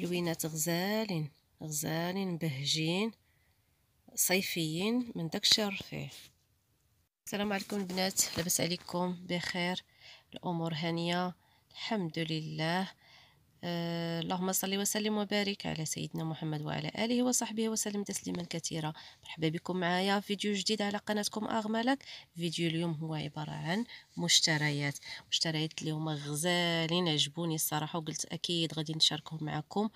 لوينات غزالين غزالين مبهجين صيفيين من داك الشهر رفيع السلام عليكم البنات لاباس عليكم بخير الامور هانيه الحمد لله آه، اللهم صل وسلم وبارك على سيدنا محمد وعلى آله وصحبه وسلم تسليما كثيرا مرحبا بكم معايا فيديو جديد على قناتكم أغملك فيديو اليوم هو عبارة عن مشتريات مشتريات اللي هما غزالين عجبوني الصراحة وقلت أكيد غادي نشاركهم معكم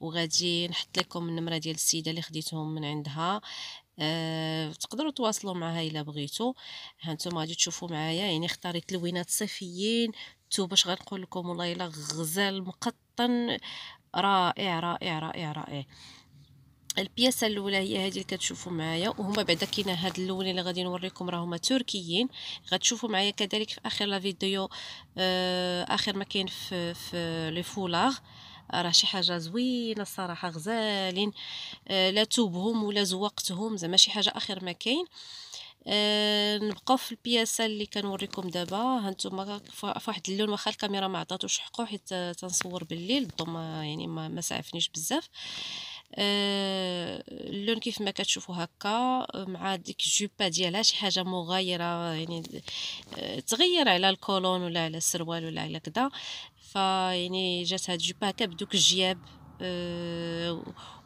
وغادي نحط لكم النمرة ديال السيدة اللي خديتهم من عندها أه، تقدروا تواصلوا معها الا بغيتوا هانتوما غادي تشوفوا معايا يعني اختاريت لوينات صيفيين تو باش غنقول لكم والله الا غزال مقطن رائع رائع رائع رائع البياسه الاولى هي هذه اللي كتشوفوا معايا وهما بعدا كاين هاد اللون اللي غادي نوريكم راه هما تركيين غتشوفوا معايا كذلك في اخر لا فيديو آه، اخر ما كاين في في لي فولاغ راه شي حاجه زوينه الصراحه غزالين آه، لا توبهم ولا زوقتهم زعما شي حاجه اخر ما كاين آه، نبقاو في البياسه اللي كنوريكم دابا هانتوما فواحد اللون واخا الكاميرا ما عطاتوش حقو حيت تنصور بالليل الضو يعني ما, ما سعفنيش بزاف آه، اللون كيف ما كتشوفوا هكا مع ديك الجوبه ديالها شي حاجه مغايره يعني آه، تغير على الكولون ولا على السروال ولا على كدا فيعني جات هاد الجوبه هكا بدوك الجياب آه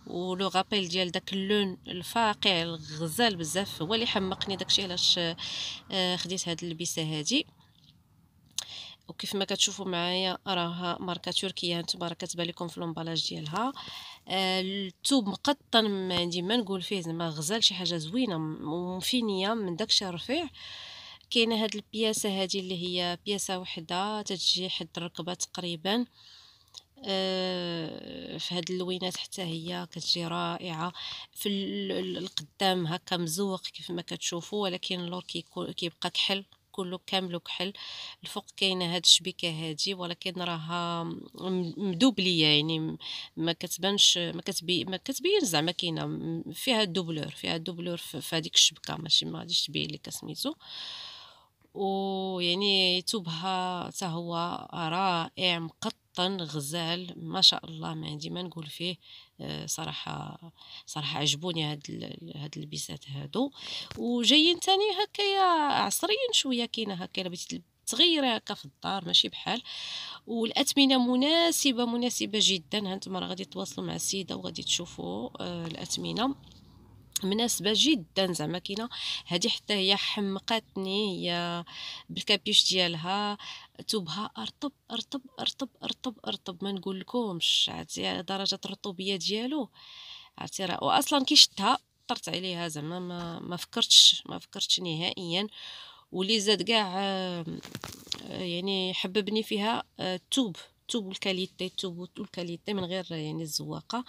ولو غابيل ديال داك اللون الفاقع الغزال بزاف هو اللي حمقني داكشي علاش آه، خديت هاد اللبسه هادي وكيف ما كتشوفوا معايا راها ماركه تركيه نتوما راه كتبان لكم في لومبالاج ديالها آه الثوب مقطن ما عندي ما نقول فيه زعما غزال شي حاجه زوينه ومفينيه من داكشي الرفيع كاينه هاد البياسه هادي اللي هي بياسه وحده تتجي حد الركبه تقريبا آه، في هاد اللوينات حتى هي كتجي رائعه في القدام هكا مزوق كيف ما كتشوفوا ولكن اللور كيبقى كحل كله كامل كحل الفوق كاينه هاد الشبيكه هادي ولكن راها مدوبليه يعني ما كتبانش ما كتبي ما كتبين زعما كاينه فيها دوبلور فيها دوبلور في هذيك الشبكه ماشي ما غاديش تبين لك سميتو ويعني يتوبها حتى هو رائع مقط قطن غزال ما شاء الله ما عندي ما نقول فيه آه، صراحه صراحه عجبوني هاد هاد البيسات هادو وجايين تاني هكايا عصريين شويه كاينه هكا بغيتي تغيري هكا في الدار ماشي بحال والاثمنه مناسبه مناسبه جدا هانتوما راه غادي تواصلوا مع السيده وغادي تشوفوا آه الاثمنه مناسبه جدا زعما كاينه هذه حتى هي حمقاتني هي بالكابيش ديالها ثوبها ارطب ارطب ارطب ارطب ارطب ما نقول لكمش عرفتي درجه الرطوبيه ديالو عرفتي راه واصلا كي شتها طرت عليها زعما ما, ما فكرتش ما فكرتش نهائيا واللي زاد كاع يعني حببني فيها آه، الثوب الثوب والكاليتي الثوب والكاليتي من غير يعني الزواقه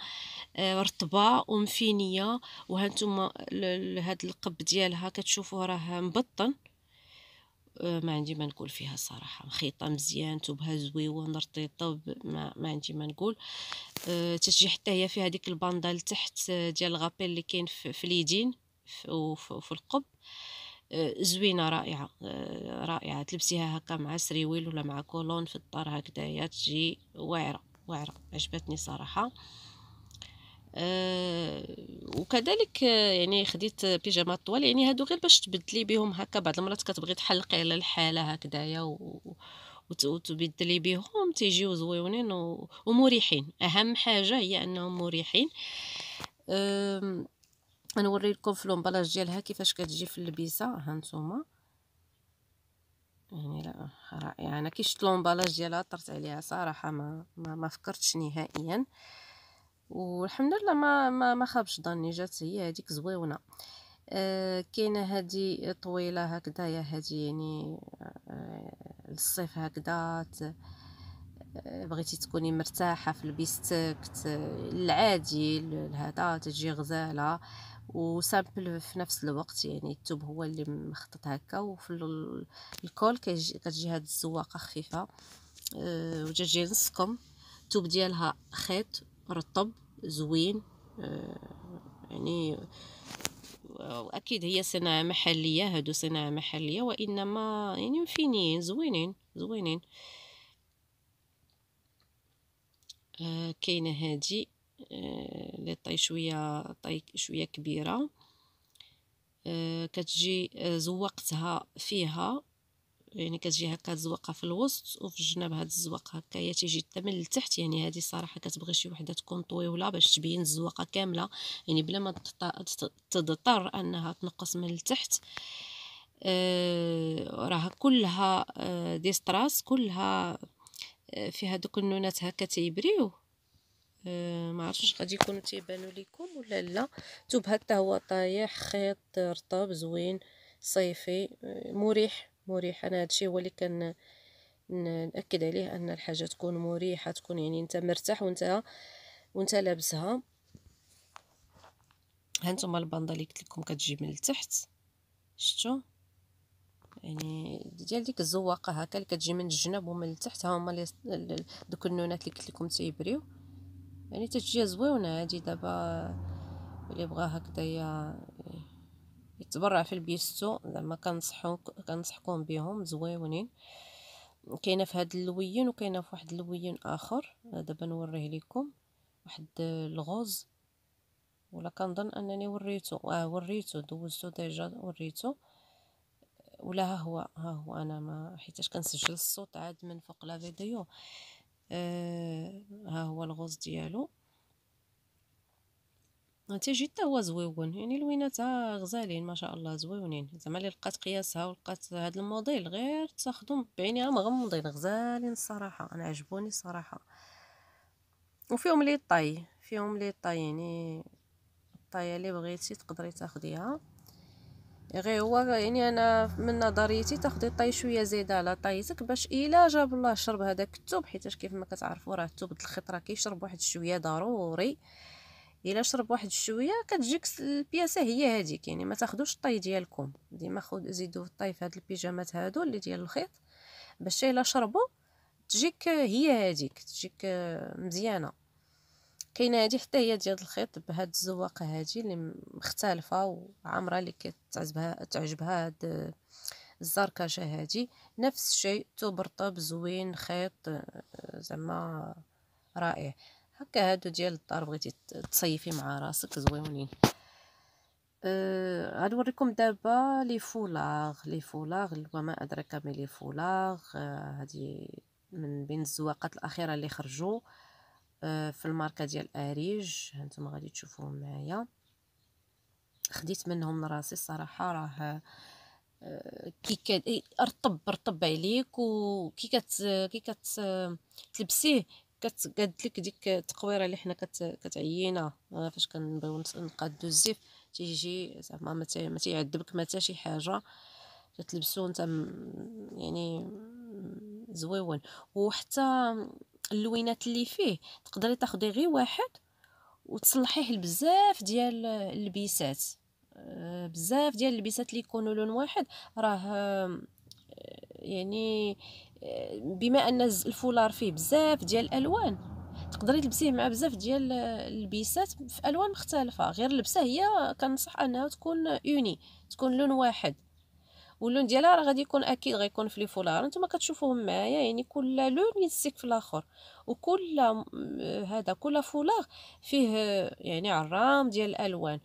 آه، رطبه ومفينيه وهانتوما هاد القب ديالها كتشوفوه راه مبطن آه، ما عندي ما نقول فيها صراحه مخيطه مزيان توبها زويون رطيطه ما, عندي ما نقول أه تجي حتى هي فيها ديك الباندا لتحت آه، ديال الغابيل اللي كاين في, في اليدين وفي القب أه آه، زوينه رائعه آه، رائعه تلبسيها هكا مع سريويل ولا مع كولون في الدار هكذايا تجي واعره واعره عجبتني صراحه آه، وكذلك يعني خديت بيجامات طوال يعني هادو غير باش تبدلي بهم هكا بعض المرات كتبغي تحلقي على الحاله هكذايا و... وتبدلي بهم تيجيو زويونين ومريحين اهم حاجه هي انهم مريحين أه غنوري لكم في لومبلاج ديالها كيفاش كتجي في اللبيسه ها نتوما يعني لا رائعه انا يعني كي شفت لومبلاج ديالها طرت عليها صراحه ما ما, ما فكرتش نهائيا والحمد لله ما ما, ما خابش ظني جات هي هذيك زويونه آه كاينه هذه طويله يا هذه يعني آه للصيف هكذا آه، بغيتي تكوني مرتاحه في لبستك العادي هذا تجي غزاله وسامبل في نفس الوقت يعني التوب هو اللي مخطط هكا وفي الكول كتجي هاد الزواقه خفيفه أه وجاجين السكم التوب ديالها خيط رطب زوين أه يعني واكيد هي صناعه محليه هادو صناعه محليه وانما يعني فينيين زوينين زوينين آه كاينه هادي آه، لي طاي شويه طاي شويه كبيره آه، كتجي آه، زوقتها فيها يعني كتجي هكا زوقها في الوسط وفي الجناب هاد الزواق هكايا تيجي حتى من التحت يعني هذه صراحه كتبغي شي وحده تكون طويله باش تبين الزواقه كامله يعني بلا ما تضطر انها تنقص من التحت آه راها كلها ديستراس كلها فيها دوك النونات هكا تيبريو آه، ما عرفتش غادي يكونوا تيبانوا لكم ولا لا توب هكا هو طايح خيط رطب زوين صيفي آه، مريح مريح انا هادشي هو اللي كان ناكد عليه ان الحاجه تكون مريحه تكون يعني انت مرتاح وانت وانت لابسها هانتوما الباندا اللي قلت لكم كتجي من التحت شفتوا يعني ديال ديك الزواقه هكا اللي كتجي من الجناب ومن التحت ها هما دوك النونات اللي قلت لكم تيبريو يعني تجي زويونة هادي دابا اللي بغا هكدايا يتبرع في البيستو زعما كنصحو كنصحكم بهم زويونين كاينه في هاد اللوين وكاينه في واحد اللوين اخر دابا نوريه لكم واحد الغوز ولا كنظن انني وريتو اه وريتو دوزتو ديجا وريتو ولا ها هو ها هو انا ما حيتاش كنسجل الصوت عاد من فوق لا فيديو آه، ها هو الغوص ديالو آه، جيت حتى هو زويون يعني لويناتها غزالين ما شاء الله زويونين زعما اللي لقات قياسها ولقات هذا الموديل غير تاخذهم بعينيها مغمضين غزالين الصراحه انا عجبوني الصراحه وفيهم لي طاي فيهم لي طاي يعني الطايه اللي بغيتي تقدري تاخديها غير هو يعني انا من نظريتي تاخدي طاي شويه زايده على طايتك باش الا جاب الله شرب هذاك الثوب حيت كيف ما كتعرفوا راه الثوب الخيط راه كيشرب واحد الشويه ضروري الا شرب واحد الشويه كتجيك البياسه هي هذيك يعني ما تاخذوش الطاي ديالكم ديما خذ زيدوا الطاي في هاد البيجامات هادو اللي ديال الخيط باش الا شربوا تجيك هي هذيك تجيك آه، مزيانه كاينه هذه حتى هي ديال الخيط بهاد الزواقه هذه اللي مختلفه وعامره اللي كتعجبها تعجبها هاد الزركشه هذه نفس الشيء توب زوين خيط زعما رائع هكا هادو ديال الدار بغيتي تصيفي مع راسك زويونين أه غنوريكم دابا لي فولاغ لي فولاغ وما ادراك ما لي فولاغ هذه أه، من بين الزواقات الاخيره اللي خرجوا أه آه، في الماركه ديال اريج هانتوما غادي تشوفوهم معايا خديت منهم راسي الصراحه راه آه، كي رطب رطب عليك وكي كت كي كتلبسيه كتقاد لك ديك التقويره اللي حنا كت كتعينا آه، فاش كنبغيو نقادو الزيف تيجي زعما ما تيعذبك ما حتى شي حاجه كتلبسو نتا يعني زويون وحتى اللوينات اللي فيه تقدري تاخدي غير واحد وتصلحيه لبزاف ديال اللبيسات آه، بزاف ديال اللبيسات اللي يكونوا لون واحد راه آه، يعني آه، بما ان الفولار فيه بزاف ديال الالوان تقدري تلبسيه مع بزاف ديال اللبيسات في الوان مختلفه غير اللبسه هي كنصح انها تكون يوني تكون لون واحد واللون ديالها راه غادي يكون اكيد غيكون في لي فولار نتوما كتشوفوهم معايا يعني كل لون يتسك في الاخر وكل هذا كل فولار فيه يعني عرام ديال الالوان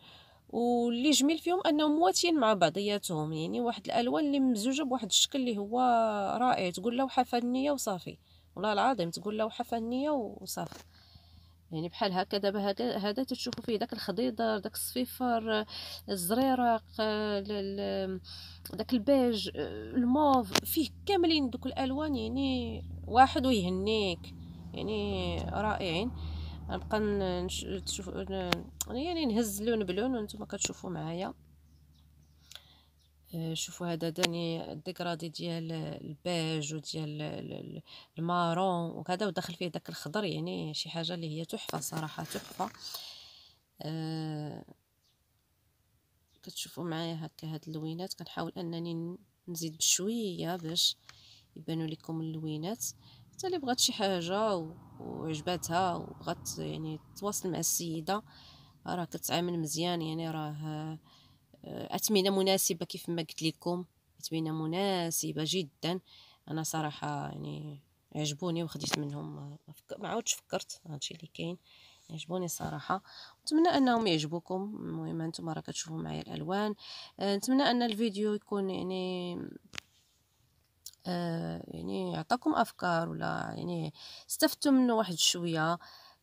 واللي جميل فيهم انهم مواتين مع بعضياتهم يعني واحد الالوان اللي ممزوجه بواحد الشكل اللي هو رائع تقول لوحه فنيه وصافي والله العظيم تقول لوحه فنيه وصافي يعني بحال هكا دابا هذا تتشوفوا فيه داك الخضيضر داك الصفيفر الزريرق آه، داك البيج آه، الموف فيه كاملين دوك الالوان يعني واحد ويهنيك يعني رائعين نبقى نشوف يعني نهز لون بلون وانتم كتشوفوا معايا آه، شوفوا هذا داني الديكرادي ديال البيج وديال المارون وكذا ودخل فيه داك الخضر يعني شي حاجه اللي هي تحفه صراحه تحفه أه كتشوفوا معايا هكا هاد اللوينات كنحاول انني نزيد بشويه باش يبانوا لكم اللوينات حتى اللي بغات شي حاجه وعجباتها وبغات يعني تواصل مع السيده راه كتعامل مزيان يعني راه اثمنه آه، مناسبه كيف ما قلت لكم اثمنه مناسبه جدا انا صراحه يعني عجبوني وخديت منهم آه، ما عودش فكرت هادشي اللي كاين عجبوني صراحه نتمنى انهم يعجبوكم المهم انتم راه كتشوفوا معايا الالوان آه، نتمنى ان الفيديو يكون يعني يعني يعطاكم افكار ولا يعني استفدتم منه واحد شويه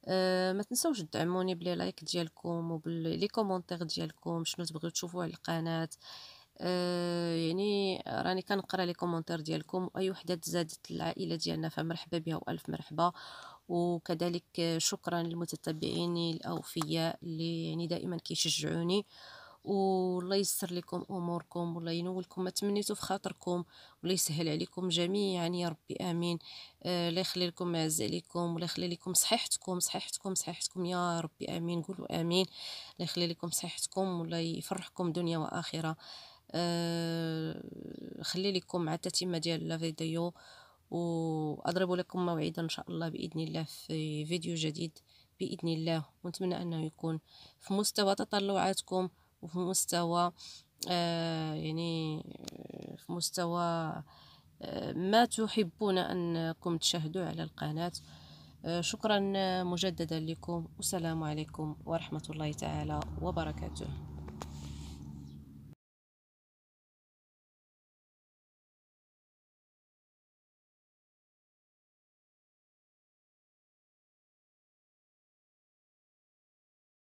آه، ما تنسوش تدعموني بلي لايك ديالكم وباللي كومونتير ديالكم شنو تبغيو تشوفوا على القناه أه يعني راني كنقرا لي كومونتير ديالكم واي وحده زادت العائله ديالنا فمرحبا بها والف مرحبا وكذلك شكرا للمتتبعين الاوفياء اللي يعني دائما كيشجعوني والله ييسر لكم اموركم والله ينولكم ما تمنيتو في خاطركم والله يسهل عليكم جميعا يعني يا ربي امين الله يخلي لكم عز عليكم والله يخلي لكم صحيحتكم صحيحتكم صحيحتكم يا ربي امين قولوا امين الله يخلي لكم صحيحتكم والله يفرحكم دنيا واخره آه، خلي لكم مع التتمه ديال لا فيديو واضرب لكم موعدا ان شاء الله باذن الله في فيديو جديد باذن الله ونتمنى انه يكون في مستوى تطلعاتكم وفي مستوى آه، يعني آه، في مستوى آه، ما تحبون أنكم تشاهدوا على القناة شكرا مجددا لكم والسلام عليكم ورحمة الله تعالى وبركاته